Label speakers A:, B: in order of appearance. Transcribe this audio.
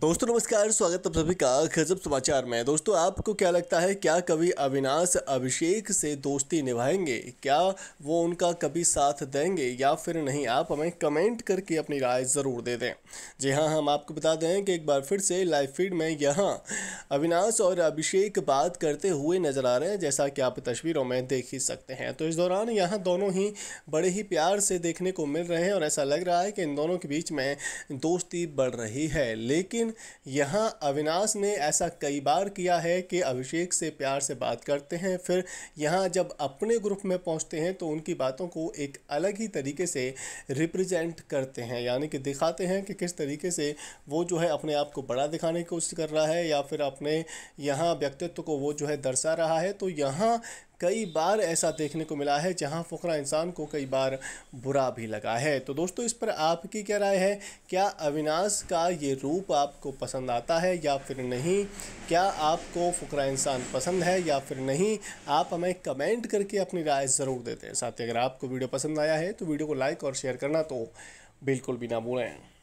A: दोस्तों नमस्कार स्वागत आप सभी का गजब समाचार में दोस्तों आपको क्या लगता है क्या कभी अविनाश अभिषेक से दोस्ती निभाएंगे क्या वो उनका कभी साथ देंगे या फिर नहीं आप हमें कमेंट करके अपनी राय ज़रूर दे दें जी हाँ हम आपको बता दें कि एक बार फिर से लाइव फीड में यहाँ अविनाश और अभिषेक बात करते हुए नज़र आ रहे हैं जैसा कि आप तस्वीरों में देख ही सकते हैं तो इस दौरान यहाँ दोनों ही बड़े ही प्यार से देखने को मिल रहे हैं और ऐसा लग रहा है कि इन दोनों के बीच में दोस्ती बढ़ रही है लेकिन लेकिन यहाँ अविनाश ने ऐसा कई बार किया है कि अभिषेक से प्यार से बात करते हैं फिर यहाँ जब अपने ग्रुप में पहुँचते हैं तो उनकी बातों को एक अलग ही तरीके से रिप्रेजेंट करते हैं यानी कि दिखाते हैं कि किस तरीके से वो जो है अपने आप को बड़ा दिखाने की कोशिश कर रहा है या फिर अपने यहाँ व्यक्तित्व को वो जो है दर्शा रहा है तो यहाँ कई बार ऐसा देखने को मिला है जहां फ़ुकरा इंसान को कई बार बुरा भी लगा है तो दोस्तों इस पर आपकी क्या राय है क्या अविनाश का ये रूप आपको पसंद आता है या फिर नहीं क्या आपको फ़ुकरा इंसान पसंद है या फिर नहीं आप हमें कमेंट करके अपनी राय ज़रूर देते हैं साथ ही अगर आपको वीडियो पसंद आया है तो वीडियो को लाइक और शेयर करना तो बिल्कुल भी ना भूलें